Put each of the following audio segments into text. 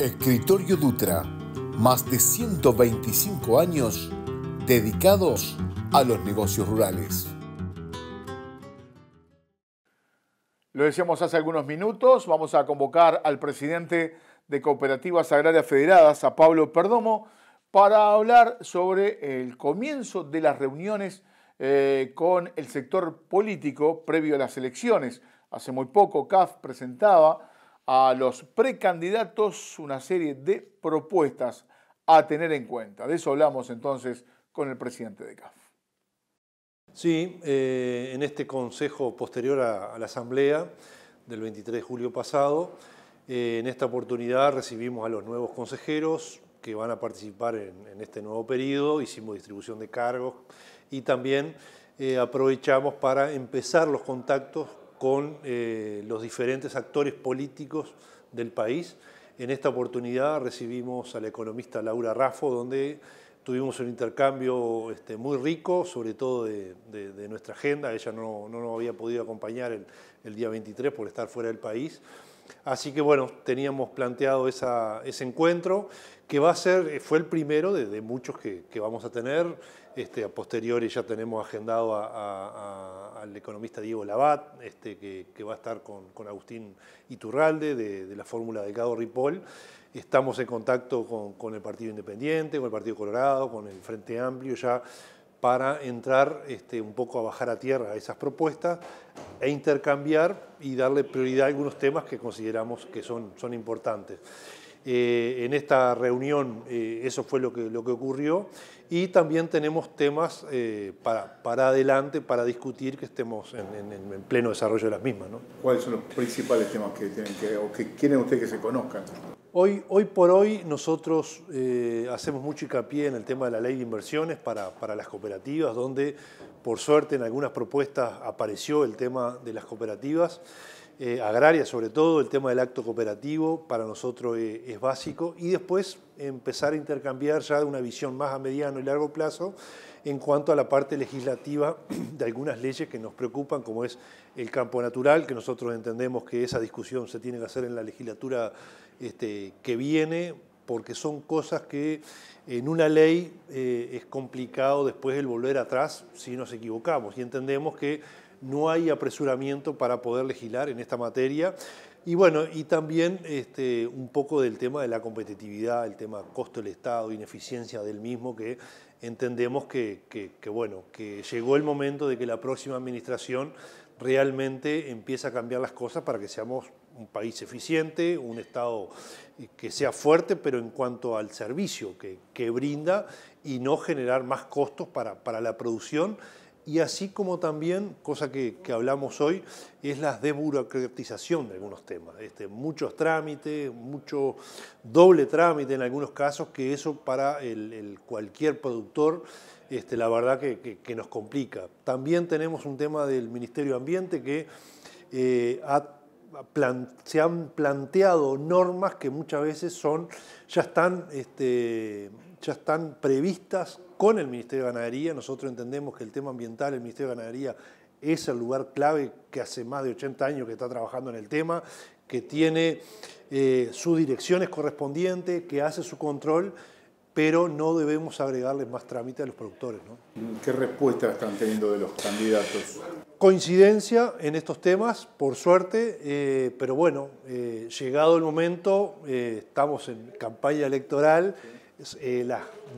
Escritorio Dutra, más de 125 años dedicados a los negocios rurales. Lo decíamos hace algunos minutos, vamos a convocar al presidente de Cooperativas Agrarias Federadas, a Pablo Perdomo, para hablar sobre el comienzo de las reuniones eh, con el sector político previo a las elecciones. Hace muy poco CAF presentaba a los precandidatos una serie de propuestas a tener en cuenta. De eso hablamos entonces con el presidente de CAF. Sí, eh, en este consejo posterior a, la asamblea del 23 de julio pasado, eh, en esta oportunidad recibimos a los nuevos consejeros que van a participar en, este nuevo periodo, hicimos distribución de cargos y también eh, aprovechamos para empezar los contactos con eh, los diferentes actores políticos del país. En esta oportunidad recibimos a la economista Laura Raffo, donde tuvimos un intercambio este, muy rico, sobre todo de, nuestra agenda. Ella no, no, nos había podido acompañar el día 23 por estar fuera del país. Así que bueno, teníamos planteado ese encuentro, que va a ser, eh, fue el primero de, muchos que, vamos a tener. Este, a posteriori ya tenemos agendado al economista Diego Labat, este, que, va a estar con, Agustín Iturralde de, la fórmula de Cado Ripoll. Estamos en contacto con el Partido Independiente, con el Partido Colorado, con el Frente Amplio, ya para entrar este, un poco a bajar a tierra esas propuestas e intercambiar y darle prioridad a algunos temas que consideramos que son, importantes. Eh, en esta reunión eh, eso fue lo que, lo que ocurrió y también tenemos temas eh, para, adelante, para discutir que estemos en, pleno desarrollo de las mismas. ¿Cuáles son los principales temas que, tienen que, o que quieren ustedes que se conozcan? Hoy, hoy por hoy nosotros eh, hacemos mucho hincapié en el tema de la ley de inversiones para, para, las cooperativas, donde por suerte en algunas propuestas apareció el tema de las cooperativas eh, agraria sobre todo, el tema del acto cooperativo para nosotros eh, es básico y después empezar a intercambiar ya de una visión más a mediano y largo plazo en cuanto a la parte legislativa de algunas leyes que nos preocupan, como es el campo natural, que nosotros entendemos que esa discusión se tiene que hacer en la legislatura este, que viene, porque son cosas que en una ley eh, es complicado después el volver atrás si nos equivocamos y entendemos que no hay apresuramiento para poder legislar en esta materia. Y bueno, y también este, un poco del tema de la competitividad, el tema costo del Estado, ineficiencia del mismo, que entendemos que, bueno, que llegó el momento de que la próxima administración realmente empiece a cambiar las cosas para que seamos un país eficiente, un Estado eh, que sea fuerte, pero en cuanto al servicio que, brinda y no generar más costos para, para la producción y así como también, cosa que, hablamos hoy, es la desburocratización de algunos temas. Este, muchos trámites, mucho doble trámite en algunos casos, que eso para el, cualquier productor, este, la verdad que, nos complica. También tenemos un tema del Ministerio de Ambiente que eh, ha se han planteado normas que muchas veces son, ya están, este, ya están previstas con el Ministerio de Ganadería. Nosotros entendemos que el tema ambiental, el Ministerio de Ganadería es el lugar clave que hace más de 80 años que está trabajando en el tema, que tiene eh, sus direcciones correspondientes, que hace su control, pero no debemos agregarles más trámite a los productores. ¿Qué respuesta están teniendo de los candidatos? Coincidencia en estos temas, por suerte, eh, pero bueno, eh, llegado el momento, estamos en campaña electoral.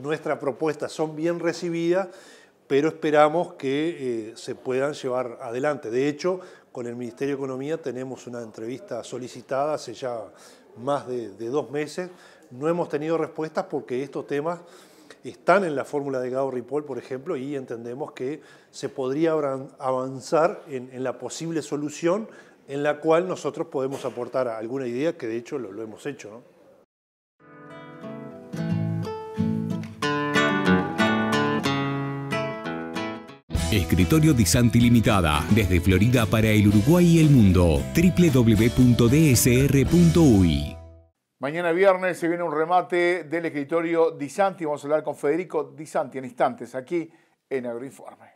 Nuestras eh, propuestas nuestra son bien recibidas, pero esperamos que eh, se puedan llevar adelante. De hecho, con el Ministerio de Economía tenemos una entrevista solicitada hace ya más de, dos meses. No hemos tenido respuestas porque estos temas están en la fórmula de Gao Ripoll, por ejemplo, y entendemos que se podría avanzar en, la posible solución en la cual nosotros podemos aportar alguna idea, que de hecho lo, lo hemos hecho. ¿no? Escritorio Disanti Limitada, desde Florida para el Uruguay y el mundo. www.dsr.uy. Mañana viernes se viene un remate del escritorio Disanti. Vamos a hablar con Federico Disanti en instantes aquí en Agroinforme.